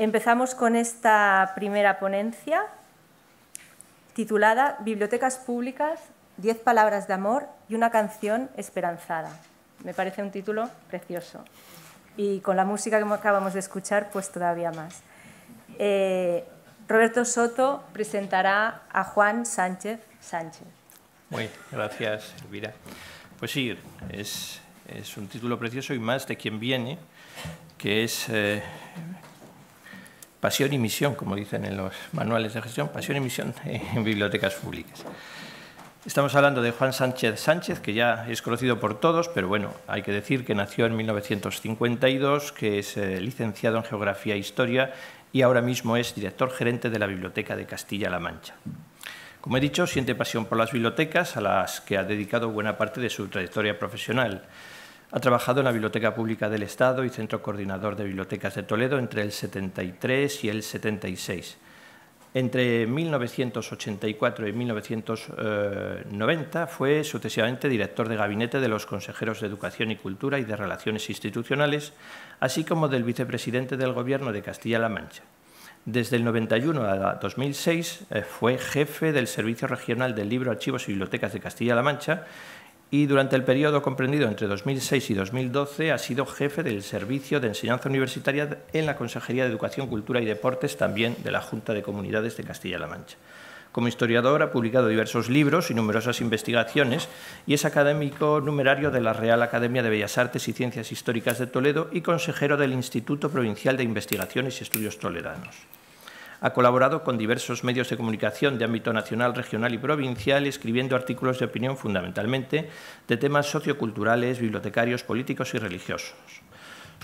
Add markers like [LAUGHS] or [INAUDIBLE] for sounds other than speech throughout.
Empezamos con esta primera ponencia titulada Bibliotecas Públicas, 10 palabras de amor y una canción esperanzada. Me parece un título precioso. Y con la música que acabamos de escuchar, pues todavía más. Eh, Roberto Soto presentará a Juan Sánchez Sánchez. Muy, gracias, Elvira. Pues sí, es, un título precioso y más de quien viene, que es... Eh, pasión y misión, como dicen en los manuales de gestión, pasión y misión [LAUGHS] en bibliotecas públicas. Estamos hablando de Juan Sánchez Sánchez, que ya es conocido por todos, pero bueno, hay que decir que nació en 1952, que es eh, licenciado en Geografía e Historia y ahora mismo es director gerente de la Biblioteca de Castilla-La Mancha. Como he dicho, siente pasión por las bibliotecas, a las que ha dedicado buena parte de su trayectoria profesional. Ha trabajado en la Biblioteca Pública del Estado y Centro Coordinador de Bibliotecas de Toledo entre el 73 y el 76. Entre 1984 y 1990 eh, fue sucesivamente director de gabinete de los consejeros de Educación y Cultura y de Relaciones Institucionales, así como del vicepresidente del Gobierno de Castilla-La Mancha. Desde el 91 a 2006 eh, fue jefe del Servicio Regional del Libro, Archivos y Bibliotecas de Castilla-La Mancha y durante el periodo comprendido entre 2006 y 2012 ha sido jefe del Servicio de Enseñanza Universitaria en la Consejería de Educación, Cultura y Deportes, también de la Junta de Comunidades de Castilla-La Mancha. Como historiador ha publicado diversos libros y numerosas investigaciones y es académico numerario de la Real Academia de Bellas Artes y Ciencias Históricas de Toledo y consejero del Instituto Provincial de Investigaciones y Estudios Toledanos. Ha colaborado con diversos medios de comunicación de ámbito nacional, regional y provincial, escribiendo artículos de opinión fundamentalmente de temas socioculturales, bibliotecarios, políticos y religiosos.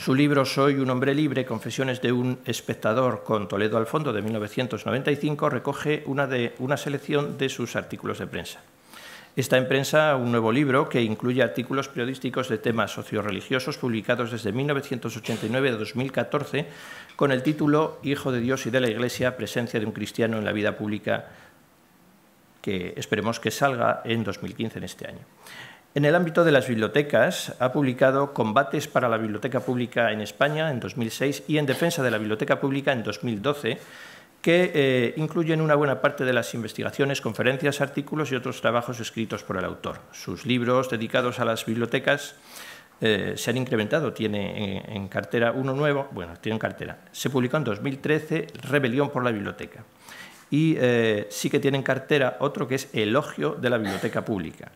Su libro Soy un hombre libre, confesiones de un espectador con Toledo al fondo de 1995 recoge una, de, una selección de sus artículos de prensa está en prensa un nuevo libro que incluye artículos periodísticos de temas sociorreligiosos publicados desde 1989 a 2014 con el título Hijo de Dios y de la Iglesia, presencia de un cristiano en la vida pública, que esperemos que salga en 2015, en este año. En el ámbito de las bibliotecas, ha publicado Combates para la Biblioteca Pública en España en 2006 y En Defensa de la Biblioteca Pública en 2012 que eh, incluyen una buena parte de las investigaciones, conferencias, artículos y otros trabajos escritos por el autor. Sus libros dedicados a las bibliotecas eh, se han incrementado, tiene en, cartera uno nuevo, bueno, tiene en cartera. Se publicó en 2013 Rebelión por la Biblioteca y eh, sí que tiene en cartera otro que es Elogio de la Biblioteca Pública.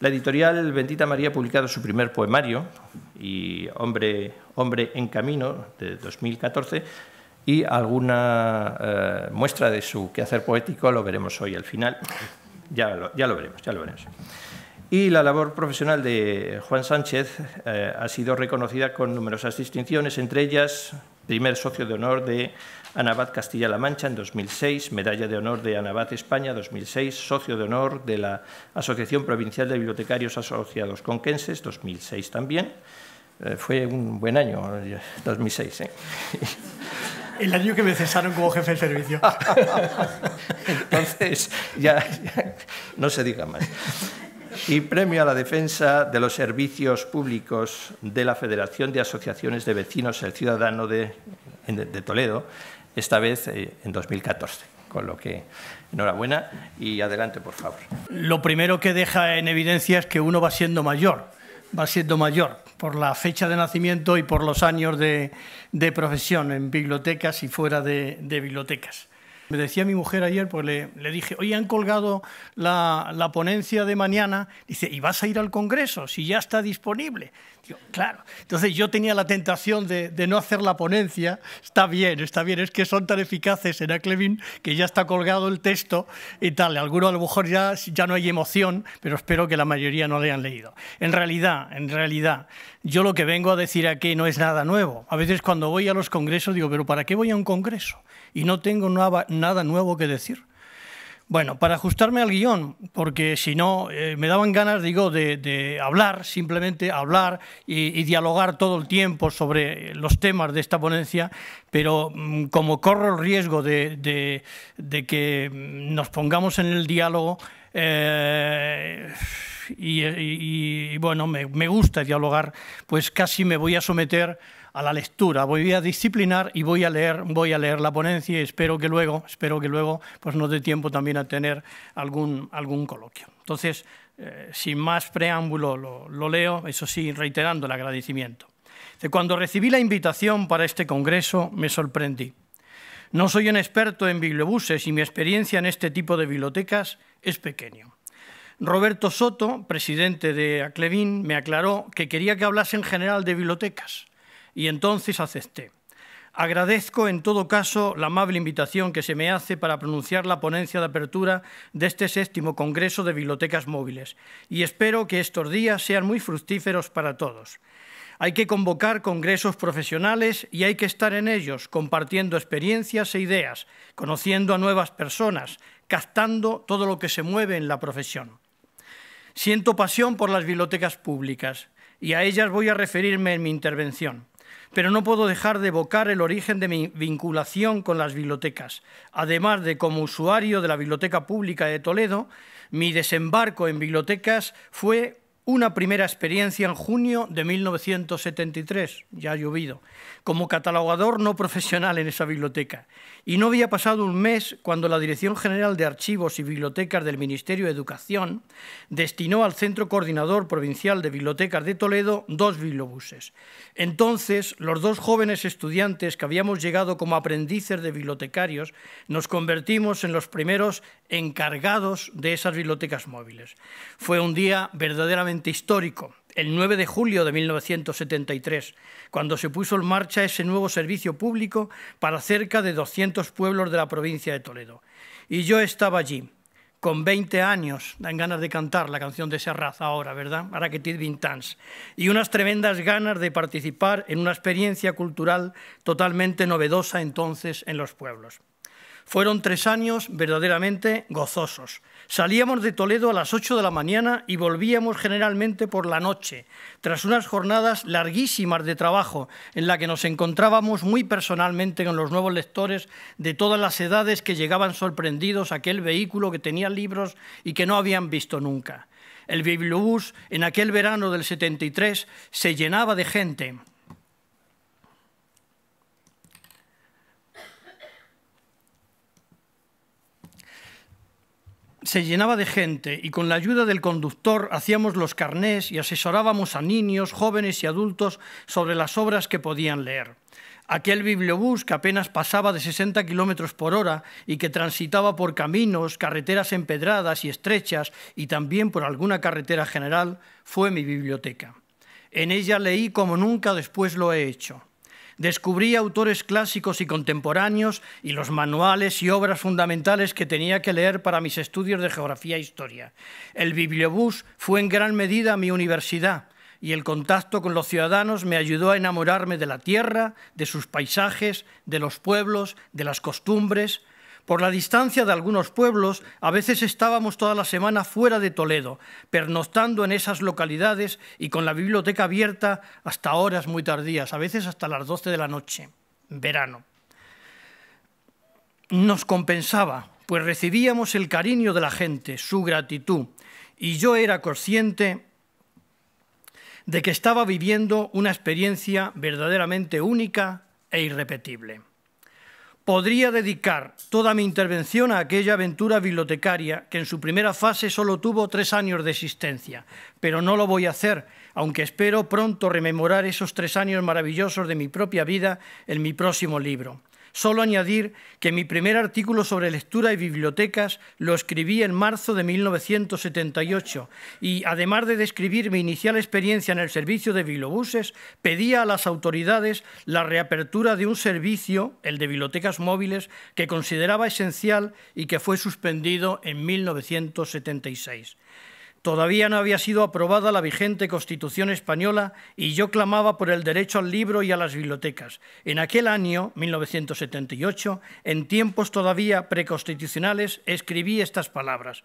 La editorial Bendita María ha publicado su primer poemario y Hombre en Camino de 2014 y alguna eh, muestra de su quehacer poético lo veremos hoy al final. Ya lo, ya lo veremos, ya lo veremos. Y la labor profesional de Juan Sánchez eh, ha sido reconocida con numerosas distinciones, entre ellas primer socio de honor de Anabat Castilla-La Mancha en 2006, medalla de honor de Anabat España 2006, socio de honor de la Asociación Provincial de Bibliotecarios Asociados Conquenses 2006 también. Eh, fue un buen año, 2006. ¿eh? [LAUGHS] el año que me cesaron como jefe de servicio. [LAUGHS] Entonces, ya, no se diga más. Y premio a la defensa de los servicios públicos de la Federación de Asociaciones de Vecinos El Ciudadano de, de Toledo, esta vez eh, en 2014 con lo que enhorabuena y adelante, por favor. Lo primero que deja en evidencia es que uno va siendo mayor, va siendo mayor por la fecha de nacimiento y por los años de, profesión en bibliotecas y fuera de, bibliotecas. Me decía mi mujer ayer, pues le, dije, hoy han colgado la, la, ponencia de mañana. Dice, ¿y vas a ir al Congreso? Si ya está disponible claro. Entonces yo tenía la tentación de, no hacer la ponencia. Está bien, está bien. Es que son tan eficaces en Aclevin que ya está colgado el texto y tal. Algunos a lo mejor ya, ya no hay emoción, pero espero que la mayoría no lo hayan leído. En realidad, en realidad, yo lo que vengo a decir aquí no es nada nuevo. A veces cuando voy a los congresos digo, pero ¿para qué voy a un congreso? Y no tengo nada nuevo que decir. Bueno, para ajustarme al guión, porque si no, eh, me daban ganas, digo, de, hablar, simplemente hablar y, dialogar todo el tiempo sobre los temas de esta ponencia, pero mm, como corro el riesgo de que mm, nos pongamos en el diálogo, eh, y, bueno, me, gusta dialogar, pues casi me voy a someter a la lectura, voy a disciplinar y voy a leer, voy a leer la ponencia y espero que luego, espero que luego pues nos dé tiempo también a tener algún, algún coloquio. Entonces, eh, sin más preámbulo lo leo, eso sí, reiterando el agradecimiento. Cuando recibí la invitación para este congreso me sorprendí. No soy un experto en bibliobuses y mi experiencia en este tipo de bibliotecas es pequeña. Roberto Soto, presidente de Aclevin, me aclaró que quería que hablase en general de bibliotecas y entonces acepté. Agradezco en todo caso la amable invitación que se me hace para pronunciar la ponencia de apertura de este séptimo Congreso de Bibliotecas Móviles y espero que estos días sean muy fructíferos para todos. Hay que convocar congresos profesionales y hay que estar en ellos, compartiendo experiencias e ideas, conociendo a nuevas personas, captando todo lo que se mueve en la profesión. Siento pasión por las bibliotecas públicas y a ellas voy a referirme en mi intervención, pero no puedo dejar de evocar el origen de mi vinculación con las bibliotecas, además de como usuario de la Biblioteca Pública de Toledo, mi desembarco en bibliotecas fue una primera experiencia en junio de 1973, ya ha llovido, como catalogador no profesional en esa biblioteca. Y no había pasado un mes cuando la Dirección General de Archivos y Bibliotecas del Ministerio de Educación destinó al Centro Coordinador Provincial de Bibliotecas de Toledo dos bilobuses. Entonces, los dos jóvenes estudiantes que habíamos llegado como aprendices de bibliotecarios nos convertimos en los primeros encargados de esas bibliotecas móviles. Fue un día verdaderamente histórico, el 9 de julio de 1973, cuando se puso en marcha ese nuevo servicio público para cerca de 200 pueblos de la provincia de Toledo. Y yo estaba allí, con 20 años, dan ganas de cantar la canción de Serraz ahora, ¿verdad? Araquetit Vintans. Y unas tremendas ganas de participar en una experiencia cultural totalmente novedosa entonces en los pueblos. Fueron tres años verdaderamente gozosos. Salíamos de Toledo a las ocho de la mañana y volvíamos generalmente por la noche, tras unas jornadas larguísimas de trabajo en la que nos encontrábamos muy personalmente con los nuevos lectores de todas las edades que llegaban sorprendidos a aquel vehículo que tenía libros y que no habían visto nunca. El bibliobús en aquel verano del 73 se llenaba de gente, se llenaba de gente y con la ayuda del conductor hacíamos los carnés y asesorábamos a niños, jóvenes y adultos sobre las obras que podían leer. Aquel bibliobús que apenas pasaba de 60 kilómetros por hora y que transitaba por caminos, carreteras empedradas y estrechas y también por alguna carretera general, fue mi biblioteca. En ella leí como nunca después lo he hecho. Descubrí autores clásicos y contemporáneos y los manuales y obras fundamentales que tenía que leer para mis estudios de geografía e historia. El bibliobús fue en gran medida mi universidad y el contacto con los ciudadanos me ayudó a enamorarme de la tierra, de sus paisajes, de los pueblos, de las costumbres, por la distancia de algunos pueblos, a veces estábamos toda la semana fuera de Toledo, pernoctando en esas localidades y con la biblioteca abierta hasta horas muy tardías, a veces hasta las 12 de la noche, verano. Nos compensaba, pues recibíamos el cariño de la gente, su gratitud, y yo era consciente de que estaba viviendo una experiencia verdaderamente única e irrepetible. Podría dedicar toda mi intervención a aquella aventura bibliotecaria que en su primera fase solo tuvo tres años de existencia, pero no lo voy a hacer, aunque espero pronto rememorar esos tres años maravillosos de mi propia vida en mi próximo libro. Solo añadir que mi primer artículo sobre lectura y bibliotecas lo escribí en marzo de 1978 y, además de describir mi inicial experiencia en el servicio de bibliobuses, pedía a las autoridades la reapertura de un servicio, el de bibliotecas móviles, que consideraba esencial y que fue suspendido en 1976. Todavía no había sido aprobada la vigente Constitución española y yo clamaba por el derecho al libro y a las bibliotecas. En aquel año, 1978, en tiempos todavía preconstitucionales, escribí estas palabras.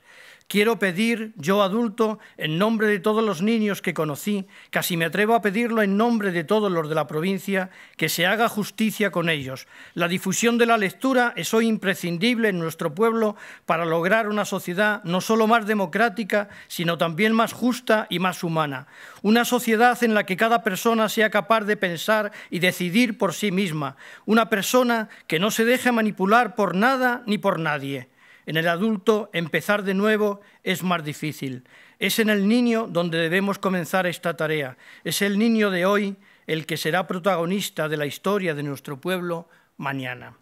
Quiero pedir, yo adulto, en nombre de todos los niños que conocí, casi me atrevo a pedirlo en nombre de todos los de la provincia, que se haga justicia con ellos. La difusión de la lectura es hoy imprescindible en nuestro pueblo para lograr una sociedad no solo más democrática, sino también más justa y más humana. Una sociedad en la que cada persona sea capaz de pensar y decidir por sí misma. Una persona que no se deje manipular por nada ni por nadie. En el adulto empezar de nuevo es más difícil. Es en el niño donde debemos comenzar esta tarea. Es el niño de hoy el que será protagonista de la historia de nuestro pueblo mañana.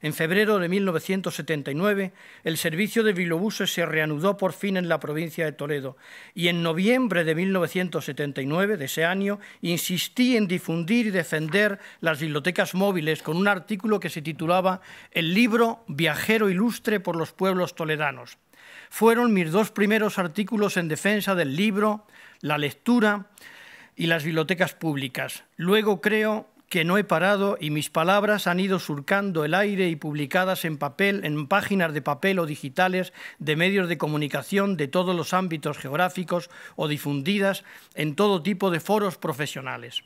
En febrero de 1979, el servicio de bilobuses se reanudó por fin en la provincia de Toledo y en noviembre de 1979, de ese año, insistí en difundir y defender las bibliotecas móviles con un artículo que se titulaba El libro Viajero Ilustre por los Pueblos Toledanos. Fueron mis dos primeros artículos en defensa del libro, la lectura, y las bibliotecas públicas. Luego creo que no he parado y mis palabras han ido surcando el aire y publicadas en papel, en páginas de papel o digitales de medios de comunicación de todos los ámbitos geográficos o difundidas en todo tipo de foros profesionales.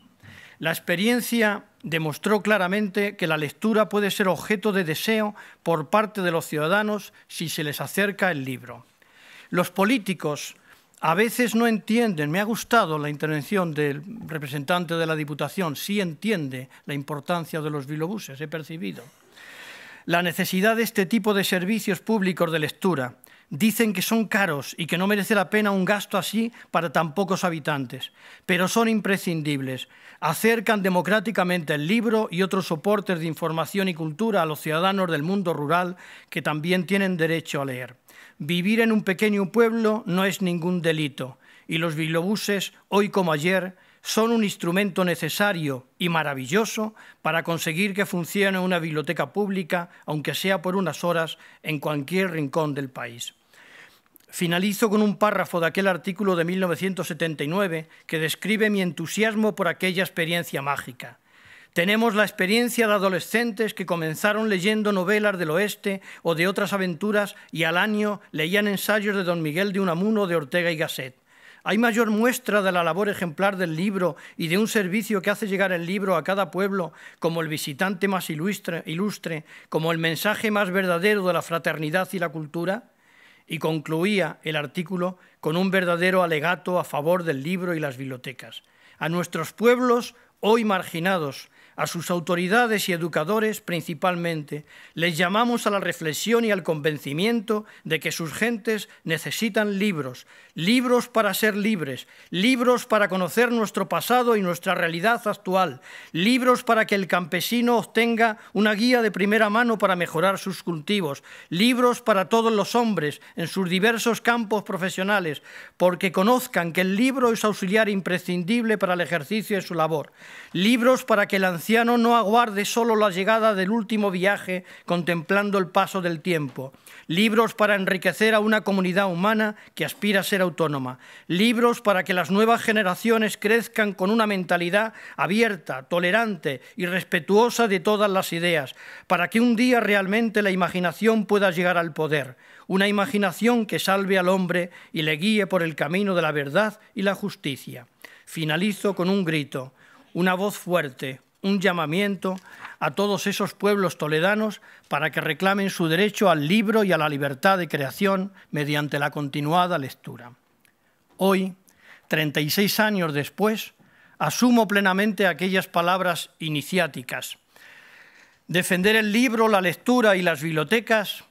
La experiencia demostró claramente que la lectura puede ser objeto de deseo por parte de los ciudadanos si se les acerca el libro. Los políticos, a veces no entienden, me ha gustado la intervención del representante de la Diputación, sí entiende la importancia de los bilobuses, he percibido. La necesidad de este tipo de servicios públicos de lectura. Dicen que son caros y que no merece la pena un gasto así para tan pocos habitantes, pero son imprescindibles. Acercan democráticamente el libro y otros soportes de información y cultura a los ciudadanos del mundo rural que también tienen derecho a leer. Vivir en un pequeño pueblo no es ningún delito y los bilobuses, hoy como ayer, son un instrumento necesario y maravilloso para conseguir que funcione una biblioteca pública, aunque sea por unas horas, en cualquier rincón del país. Finalizo con un párrafo de aquel artículo de 1979 que describe mi entusiasmo por aquella experiencia mágica. Tenemos la experiencia de adolescentes que comenzaron leyendo novelas del oeste o de otras aventuras y al año leían ensayos de Don Miguel de Unamuno, de Ortega y Gasset. Hay mayor muestra de la labor ejemplar del libro y de un servicio que hace llegar el libro a cada pueblo como el visitante más ilustre, ilustre como el mensaje más verdadero de la fraternidad y la cultura. Y concluía el artículo con un verdadero alegato a favor del libro y las bibliotecas. A nuestros pueblos, hoy marginados, a sus autoridades y educadores principalmente, les llamamos a la reflexión y al convencimiento de que sus gentes necesitan libros, libros para ser libres, libros para conocer nuestro pasado y nuestra realidad actual, libros para que el campesino obtenga una guía de primera mano para mejorar sus cultivos, libros para todos los hombres en sus diversos campos profesionales, porque conozcan que el libro es auxiliar imprescindible para el ejercicio de su labor, libros para que el anciano no aguarde solo la llegada del último viaje contemplando el paso del tiempo. Libros para enriquecer a una comunidad humana que aspira a ser autónoma. Libros para que las nuevas generaciones crezcan con una mentalidad abierta, tolerante y respetuosa de todas las ideas, para que un día realmente la imaginación pueda llegar al poder. Una imaginación que salve al hombre y le guíe por el camino de la verdad y la justicia. Finalizo con un grito una voz fuerte, un llamamiento a todos esos pueblos toledanos para que reclamen su derecho al libro y a la libertad de creación mediante la continuada lectura. Hoy, 36 años después, asumo plenamente aquellas palabras iniciáticas. Defender el libro, la lectura y las bibliotecas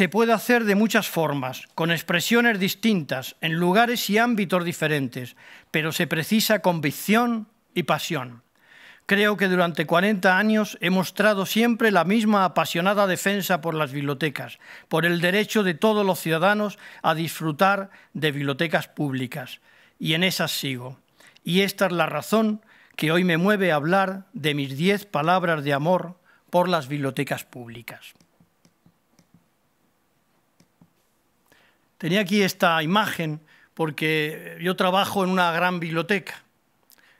se puede hacer de muchas formas, con expresiones distintas, en lugares y ámbitos diferentes, pero se precisa convicción y pasión. Creo que durante 40 años he mostrado siempre la misma apasionada defensa por las bibliotecas, por el derecho de todos los ciudadanos a disfrutar de bibliotecas públicas. Y en esas sigo. Y esta es la razón que hoy me mueve a hablar de mis diez palabras de amor por las bibliotecas públicas. Tenía aquí esta imagen porque yo trabajo en una gran biblioteca.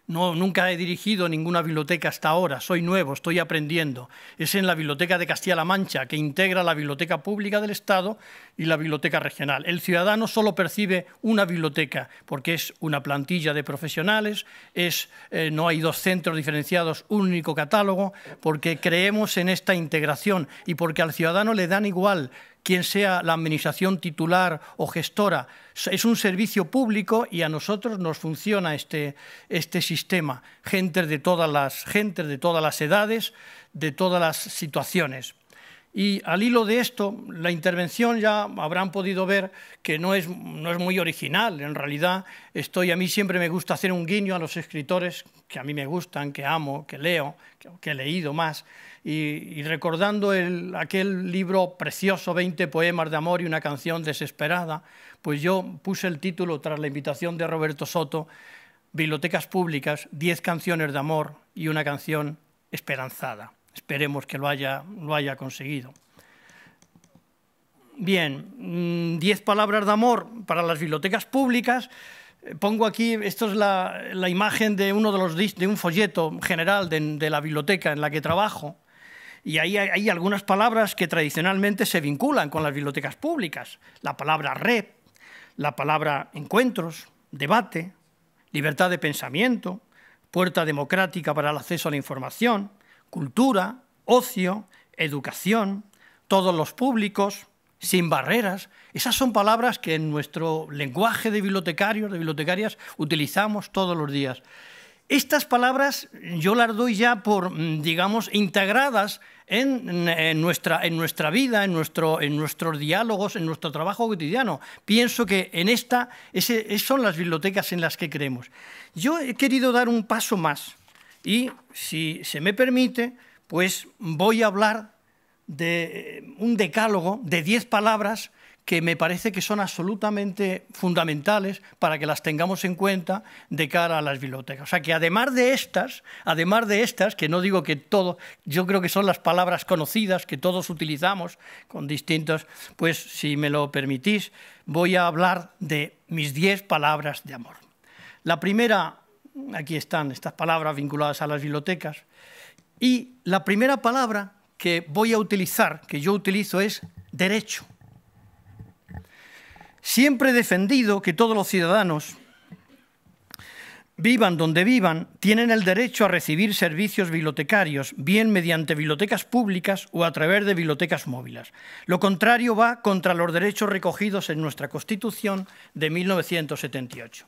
No, nunca he dirigido ninguna biblioteca hasta ahora, soy nuevo, estoy aprendiendo. Es en la Biblioteca de Castilla-La Mancha, que integra la Biblioteca Pública del Estado y la Biblioteca Regional. El ciudadano solo percibe una biblioteca, porque es una plantilla de profesionales, es, eh, no hay dos centros diferenciados, un único catálogo, porque creemos en esta integración y porque al ciudadano le dan igual quien sea la administración titular o gestora. Es un servicio público y a nosotros nos funciona este, este sistema. Gente de todas las de todas las edades, de todas las situaciones. Y al hilo de esto, la intervención ya habrán podido ver que no es, muy original. En realidad, estoy, a mí siempre me gusta hacer un guiño a los escritores que a mí me gustan, que amo, que leo, que, he leído más. Y, recordando aquel libro precioso, 20 poemas de amor y una canción desesperada, pues yo puse el título, tras la invitación de Roberto Soto, Bibliotecas Públicas, 10 canciones de amor y una canción esperanzada. Esperemos que lo haya, conseguido. Bien, mm, diez palabras de amor para las bibliotecas públicas. Eh, pongo aquí, esto es la, imagen de uno de los de un folleto general de, la biblioteca en la que trabajo. Y ahí hay, algunas palabras que tradicionalmente se vinculan con las bibliotecas públicas. La palabra red, la palabra encuentros, debate, libertad de pensamiento, puerta democrática para el acceso a la información, cultura, ocio, educación, todos los públicos, sin barreras. Esas son palabras que en nuestro lenguaje de bibliotecarios, de bibliotecarias, utilizamos todos los días. Estas palabras yo las doy ya por, mm, digamos, integradas en, nuestra, en nuestra, vida, en, en, nuestros diálogos, en nuestro trabajo cotidiano. Pienso que en esta son las bibliotecas en las que creemos. Yo he querido dar un paso más y si se me permite, pues voy a hablar de eh, un decálogo de diez palabras que me parece que son absolutamente fundamentales para que las tengamos en cuenta de cara a las bibliotecas. O sea que además de estas, además de estas, que no digo que todo, yo creo que son las palabras conocidas que todos utilizamos con distintos, pues si me lo permitís, voy a hablar de mis diez palabras de amor. La primera aquí están estas palabras vinculadas a las bibliotecas. Y la primera palabra que voy a utilizar, que yo utilizo, es derecho. Siempre he defendido que todos los ciudadanos, vivan donde vivan, tienen el derecho a recibir servicios bibliotecarios, bien mediante bibliotecas públicas o a través de bibliotecas móviles. Lo contrario va contra los derechos recogidos en nuestra Constitución de 1978.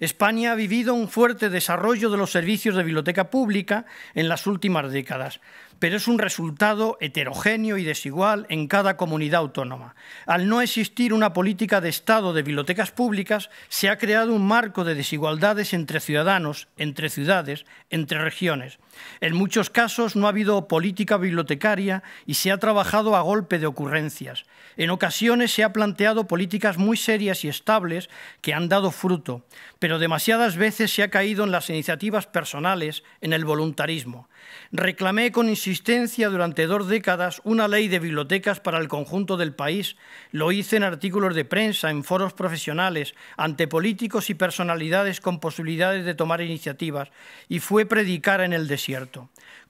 España ha vivido un fuerte desarrollo de los servicios de biblioteca pública en las últimas décadas, pero es un resultado heterogéneo y desigual en cada comunidad autónoma. Al no existir una política de Estado de bibliotecas públicas, se ha creado un marco de desigualdades entre ciudadanos, entre ciudades, entre regiones. En muchos casos no ha habido política bibliotecaria y se ha trabajado a golpe de ocurrencias. En ocasiones se ha planteado políticas muy serias y estables que han dado fruto, pero demasiadas veces se ha caído en las iniciativas personales, en el voluntarismo. Reclamé con insistencia durante dos décadas una ley de bibliotecas para el conjunto del país. Lo hice en artículos de prensa, en foros profesionales, ante políticos y personalidades con posibilidades de tomar iniciativas, y fue predicar en el desierto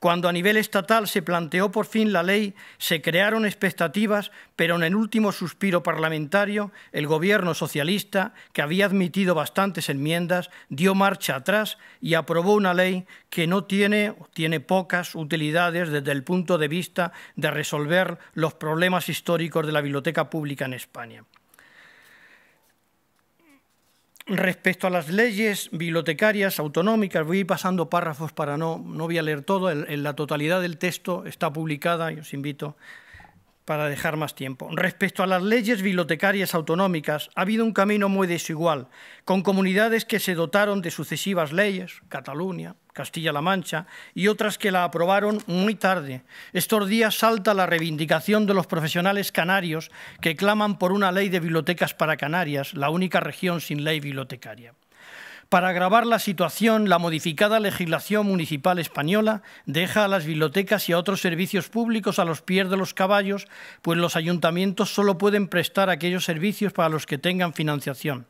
cuando a nivel estatal se planteó por fin la ley, se crearon expectativas, pero en el último suspiro parlamentario, el gobierno socialista, que había admitido bastantes enmiendas, dio marcha atrás y aprobó una ley que no tiene, o tiene pocas utilidades desde el punto de vista de resolver los problemas históricos de la biblioteca pública en España. Respecto a las leyes bibliotecarias autonómicas, voy pasando párrafos para no, no voy a leer todo, en, la totalidad del texto está publicada, y os invito para dejar más tiempo. Respecto a las leyes bibliotecarias autonómicas, ha habido un camino muy desigual, con comunidades que se dotaron de sucesivas leyes, Cataluña, Castilla-La Mancha, y otras que la aprobaron muy tarde. Estos días salta la reivindicación de los profesionales canarios que claman por una ley de bibliotecas para Canarias, la única región sin ley bibliotecaria. Para agravar la situación, la modificada legislación municipal española deja a las bibliotecas y a otros servicios públicos a los pies de los caballos, pues los ayuntamientos solo pueden prestar aquellos servicios para los que tengan financiación.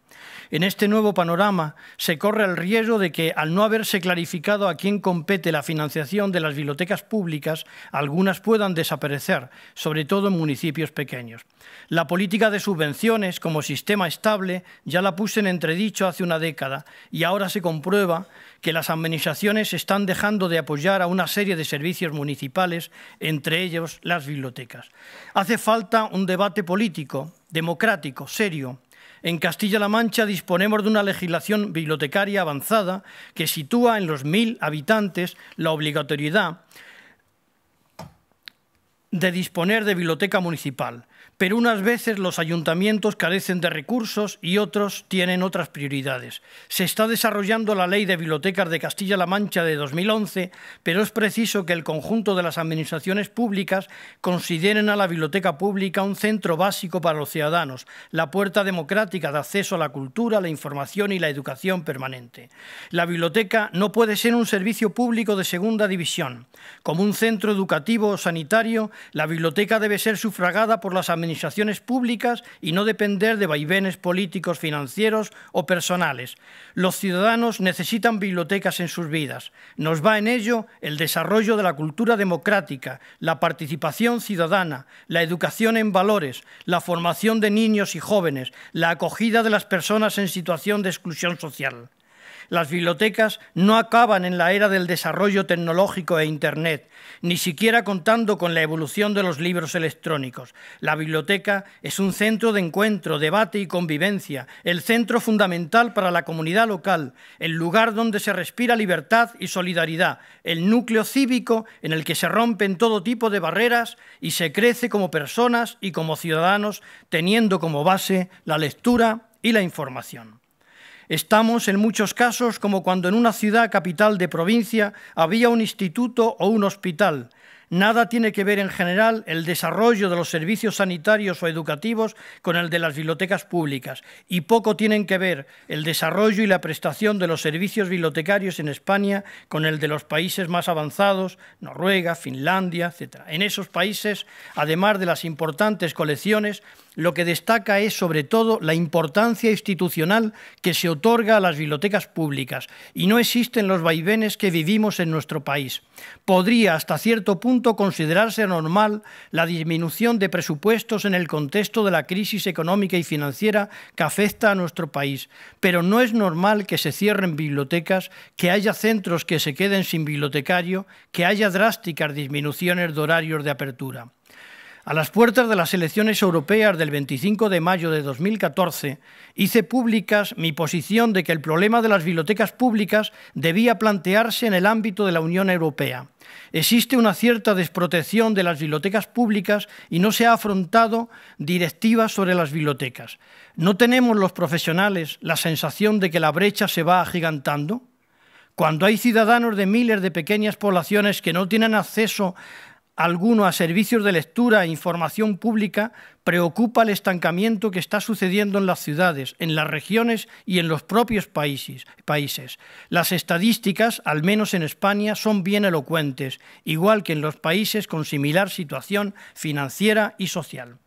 En este nuevo panorama se corre el riesgo de que, al no haberse clarificado a quién compete la financiación de las bibliotecas públicas, algunas puedan desaparecer, sobre todo en municipios pequeños. La política de subvenciones como sistema estable ya la puse en entredicho hace una década y ahora se comprueba que las administraciones están dejando de apoyar a una serie de servicios municipales, entre ellos las bibliotecas. Hace falta un debate político, democrático, serio. En Castilla-La Mancha disponemos de una legislación bibliotecaria avanzada que sitúa en los mil habitantes la obligatoriedad de disponer de biblioteca municipal pero unas veces los ayuntamientos carecen de recursos y otros tienen otras prioridades. Se está desarrollando la Ley de Bibliotecas de Castilla-La Mancha de 2011, pero es preciso que el conjunto de las administraciones públicas consideren a la biblioteca pública un centro básico para los ciudadanos, la puerta democrática de acceso a la cultura, la información y la educación permanente. La biblioteca no puede ser un servicio público de segunda división. Como un centro educativo o sanitario, la biblioteca debe ser sufragada por las administraciones administraciones públicas y no depender de vaivenes políticos, financieros o personales. Los ciudadanos necesitan bibliotecas en sus vidas. Nos va en ello el desarrollo de la cultura democrática, la participación ciudadana, la educación en valores, la formación de niños y jóvenes, la acogida de las personas en situación de exclusión social las bibliotecas no acaban en la era del desarrollo tecnológico e Internet, ni siquiera contando con la evolución de los libros electrónicos. La biblioteca es un centro de encuentro, debate y convivencia, el centro fundamental para la comunidad local, el lugar donde se respira libertad y solidaridad, el núcleo cívico en el que se rompen todo tipo de barreras y se crece como personas y como ciudadanos, teniendo como base la lectura y la información. Estamos en muchos casos como cuando en una ciudad capital de provincia había un instituto o un hospital. Nada tiene que ver en general el desarrollo de los servicios sanitarios o educativos con el de las bibliotecas públicas y poco tienen que ver el desarrollo y la prestación de los servicios bibliotecarios en España con el de los países más avanzados, Noruega, Finlandia, etc. En esos países, además de las importantes colecciones, lo que destaca es sobre todo la importancia institucional que se otorga a las bibliotecas públicas y no existen los vaivenes que vivimos en nuestro país. Podría hasta cierto punto considerarse normal la disminución de presupuestos en el contexto de la crisis económica y financiera que afecta a nuestro país, pero no es normal que se cierren bibliotecas, que haya centros que se queden sin bibliotecario, que haya drásticas disminuciones de horarios de apertura. A las puertas de las elecciones europeas del 25 de mayo de 2014, hice públicas mi posición de que el problema de las bibliotecas públicas debía plantearse en el ámbito de la Unión Europea. Existe una cierta desprotección de las bibliotecas públicas y no se ha afrontado directivas sobre las bibliotecas. ¿No tenemos los profesionales la sensación de que la brecha se va agigantando? Cuando hay ciudadanos de miles de pequeñas poblaciones que no tienen acceso alguno a servicios de lectura e información pública, preocupa el estancamiento que está sucediendo en las ciudades, en las regiones y en los propios países. países. Las estadísticas, al menos en España, son bien elocuentes, igual que en los países con similar situación financiera y social.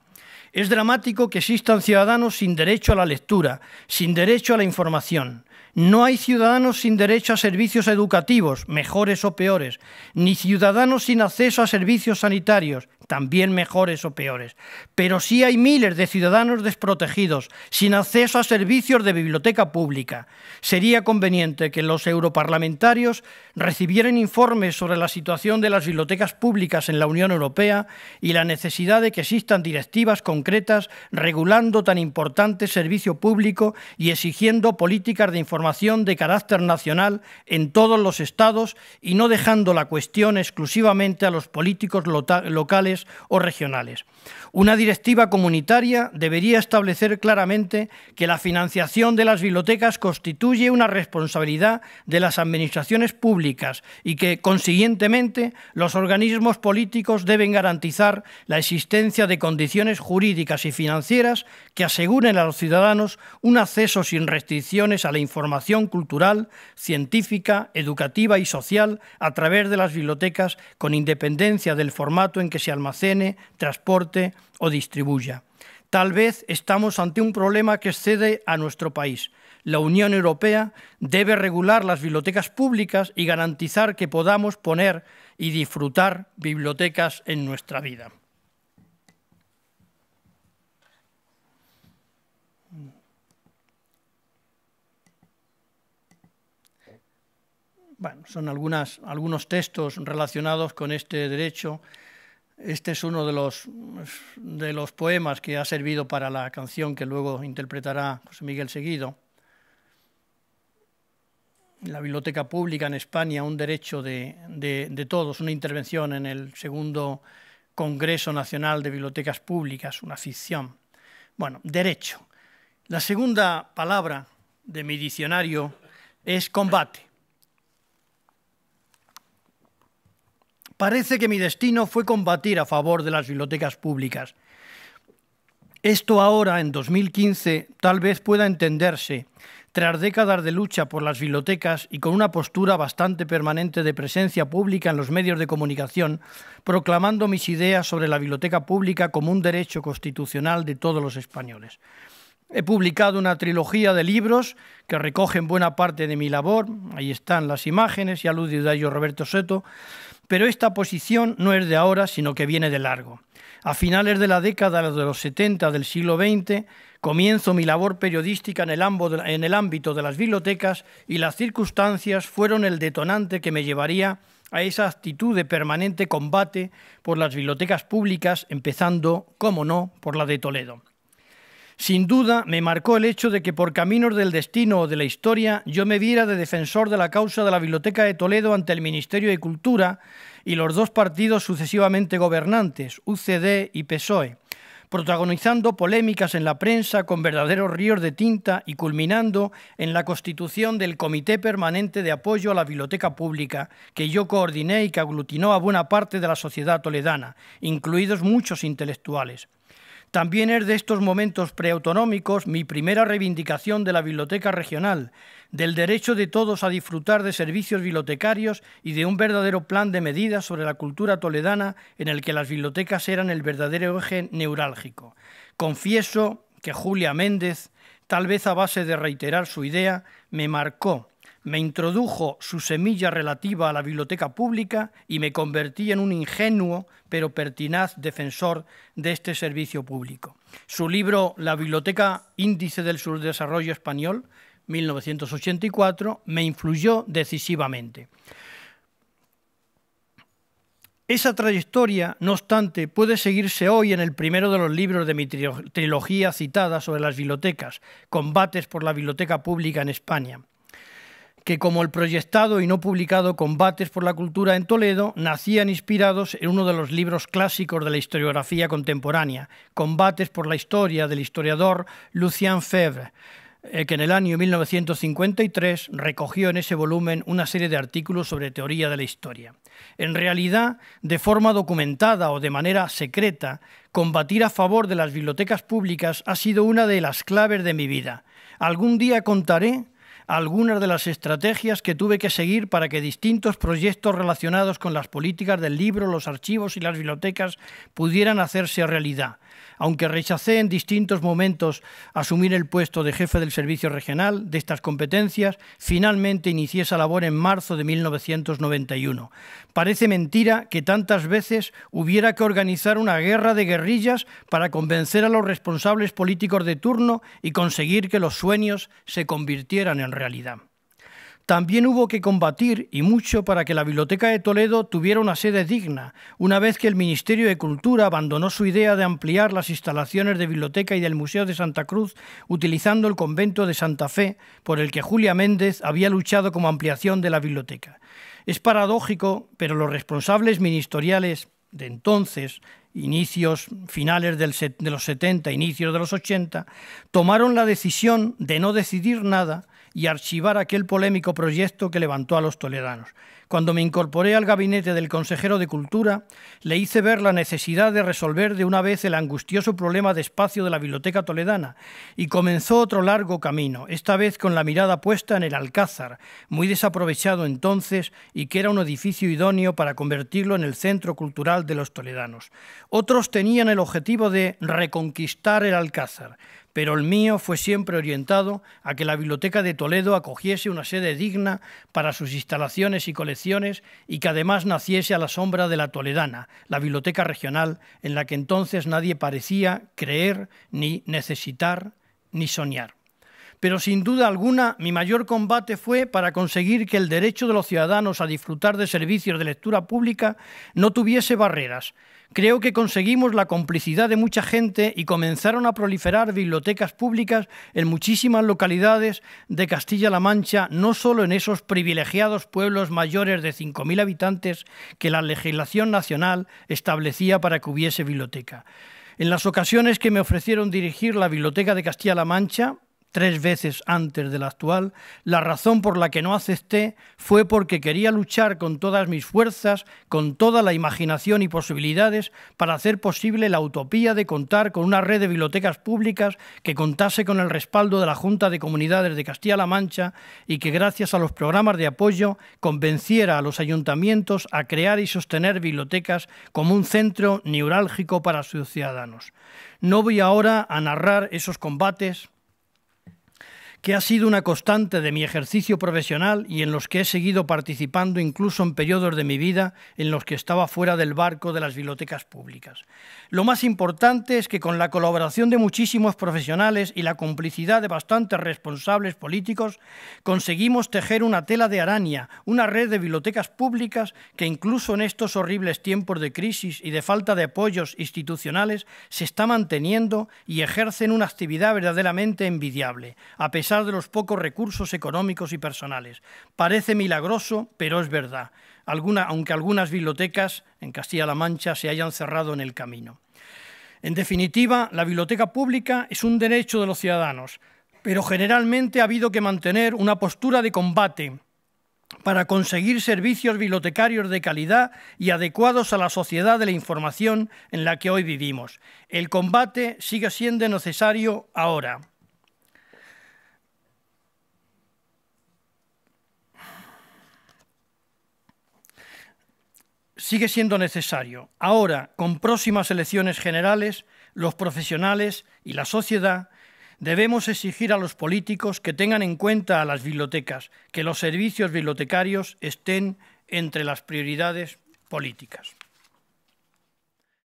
Es dramático que existan ciudadanos sin derecho a la lectura, sin derecho a la información. No hay ciudadanos sin derecho a servicios educativos, mejores o peores, ni ciudadanos sin acceso a servicios sanitarios, también mejores o peores. Pero sí hay miles de ciudadanos desprotegidos, sin acceso a servicios de biblioteca pública. Sería conveniente que los europarlamentarios recibieran informes sobre la situación de las bibliotecas públicas en la Unión Europea y la necesidad de que existan directivas concretas regulando tan importante servicio público y exigiendo políticas de información de carácter nacional en todos los estados y no dejando la cuestión exclusivamente a los políticos locales o regionales. Una directiva comunitaria debería establecer claramente que la financiación de las bibliotecas constituye una responsabilidad de las administraciones públicas y que, consiguientemente, los organismos políticos deben garantizar la existencia de condiciones jurídicas y financieras que aseguren a los ciudadanos un acceso sin restricciones a la información formación cultural, científica, educativa y social a través de las bibliotecas con independencia del formato en que se almacene, transporte o distribuya. Tal vez estamos ante un problema que excede a nuestro país. La Unión Europea debe regular las bibliotecas públicas y garantizar que podamos poner y disfrutar bibliotecas en nuestra vida. Bueno, son algunos textos relacionados con este derecho. Este es uno de los, de los poemas que ha servido para la canción que luego interpretará José Miguel Seguido. La Biblioteca Pública en España, un derecho de todos, una intervención en el segundo Congreso Nacional de Bibliotecas Públicas, una ficción. Bueno, derecho. La segunda palabra de mi diccionario es combate. Parece que mi destino fue combatir a favor de las bibliotecas públicas. Esto ahora, en 2015, tal vez pueda entenderse, tras décadas de lucha por las bibliotecas y con una postura bastante permanente de presencia pública en los medios de comunicación, proclamando mis ideas sobre la biblioteca pública como un derecho constitucional de todos los españoles. He publicado una trilogía de libros que recogen buena parte de mi labor, ahí están las imágenes y aludido de ello Roberto Seto, pero esta posición no es de ahora, sino que viene de largo. A finales de la década de los 70 del siglo XX, comienzo mi labor periodística en el, ámbito de las bibliotecas y las circunstancias fueron el detonante que me llevaría a esa actitud de permanente combate por las bibliotecas públicas, empezando, como no, por la de Toledo. Sin duda me marcó el hecho de que por caminos del destino o de la historia yo me viera de defensor de la causa de la Biblioteca de Toledo ante el Ministerio de Cultura y los dos partidos sucesivamente gobernantes, UCD y PSOE, protagonizando polémicas en la prensa con verdaderos ríos de tinta y culminando en la constitución del Comité Permanente de Apoyo a la Biblioteca Pública, que yo coordiné y que aglutinó a buena parte de la sociedad toledana, incluidos muchos intelectuales. También es de estos momentos preautonómicos mi primera reivindicación de la biblioteca regional, del derecho de todos a disfrutar de servicios bibliotecarios y de un verdadero plan de medidas sobre la cultura toledana en el que las bibliotecas eran el verdadero eje neurálgico. Confieso que Julia Méndez, tal vez a base de reiterar su idea, me marcó me introdujo su semilla relativa a la biblioteca pública y me convertí en un ingenuo pero pertinaz defensor de este servicio público. Su libro La Biblioteca Índice del desarrollo Español, 1984, me influyó decisivamente. Esa trayectoria, no obstante, puede seguirse hoy en el primero de los libros de mi trilogía citada sobre las bibliotecas, Combates por la Biblioteca Pública en España que como el proyectado y no publicado Combates por la Cultura en Toledo, nacían inspirados en uno de los libros clásicos de la historiografía contemporánea, Combates por la Historia del historiador Lucien Febvre, eh, que en el año 1953 recogió en ese volumen una serie de artículos sobre teoría de la historia. En realidad, de forma documentada o de manera secreta, combatir a favor de las bibliotecas públicas ha sido una de las claves de mi vida. Algún día contaré algunas de las estrategias que tuve que seguir para que distintos proyectos relacionados con las políticas del libro, los archivos y las bibliotecas pudieran hacerse realidad. Aunque rechacé en distintos momentos asumir el puesto de jefe del servicio regional de estas competencias, finalmente inicié esa labor en marzo de 1991. Parece mentira que tantas veces hubiera que organizar una guerra de guerrillas para convencer a los responsables políticos de turno y conseguir que los sueños se convirtieran en realidad. También hubo que combatir y mucho para que la Biblioteca de Toledo tuviera una sede digna, una vez que el Ministerio de Cultura abandonó su idea de ampliar las instalaciones de biblioteca y del Museo de Santa Cruz utilizando el convento de Santa Fe, por el que Julia Méndez había luchado como ampliación de la biblioteca. Es paradójico, pero los responsables ministeriales de entonces, inicios, finales de los 70, inicios de los 80, tomaron la decisión de no decidir nada y archivar aquel polémico proyecto que levantó a los toleranos. Cuando me incorporé al gabinete del consejero de Cultura, le hice ver la necesidad de resolver de una vez el angustioso problema de espacio de la biblioteca toledana y comenzó otro largo camino, esta vez con la mirada puesta en el Alcázar, muy desaprovechado entonces y que era un edificio idóneo para convertirlo en el centro cultural de los toledanos. Otros tenían el objetivo de reconquistar el Alcázar, pero el mío fue siempre orientado a que la Biblioteca de Toledo acogiese una sede digna para sus instalaciones y colecciones y que además naciese a la sombra de la Toledana, la biblioteca regional en la que entonces nadie parecía creer, ni necesitar, ni soñar pero sin duda alguna mi mayor combate fue para conseguir que el derecho de los ciudadanos a disfrutar de servicios de lectura pública no tuviese barreras. Creo que conseguimos la complicidad de mucha gente y comenzaron a proliferar bibliotecas públicas en muchísimas localidades de Castilla-La Mancha, no solo en esos privilegiados pueblos mayores de 5.000 habitantes que la legislación nacional establecía para que hubiese biblioteca. En las ocasiones que me ofrecieron dirigir la Biblioteca de Castilla-La Mancha, tres veces antes de la actual, la razón por la que no acepté fue porque quería luchar con todas mis fuerzas, con toda la imaginación y posibilidades para hacer posible la utopía de contar con una red de bibliotecas públicas que contase con el respaldo de la Junta de Comunidades de Castilla-La Mancha y que gracias a los programas de apoyo convenciera a los ayuntamientos a crear y sostener bibliotecas como un centro neurálgico para sus ciudadanos. No voy ahora a narrar esos combates que ha sido una constante de mi ejercicio profesional y en los que he seguido participando incluso en periodos de mi vida en los que estaba fuera del barco de las bibliotecas públicas. Lo más importante es que con la colaboración de muchísimos profesionales y la complicidad de bastantes responsables políticos, conseguimos tejer una tela de araña, una red de bibliotecas públicas que incluso en estos horribles tiempos de crisis y de falta de apoyos institucionales se está manteniendo y ejercen una actividad verdaderamente envidiable, a pesar de los pocos recursos económicos y personales. Parece milagroso, pero es verdad, aunque algunas bibliotecas en Castilla-La Mancha se hayan cerrado en el camino. En definitiva, la biblioteca pública es un derecho de los ciudadanos, pero generalmente ha habido que mantener una postura de combate para conseguir servicios bibliotecarios de calidad y adecuados a la sociedad de la información en la que hoy vivimos. El combate sigue siendo necesario ahora. sigue siendo necesario. Ahora, con próximas elecciones generales, los profesionales y la sociedad debemos exigir a los políticos que tengan en cuenta a las bibliotecas, que los servicios bibliotecarios estén entre las prioridades políticas.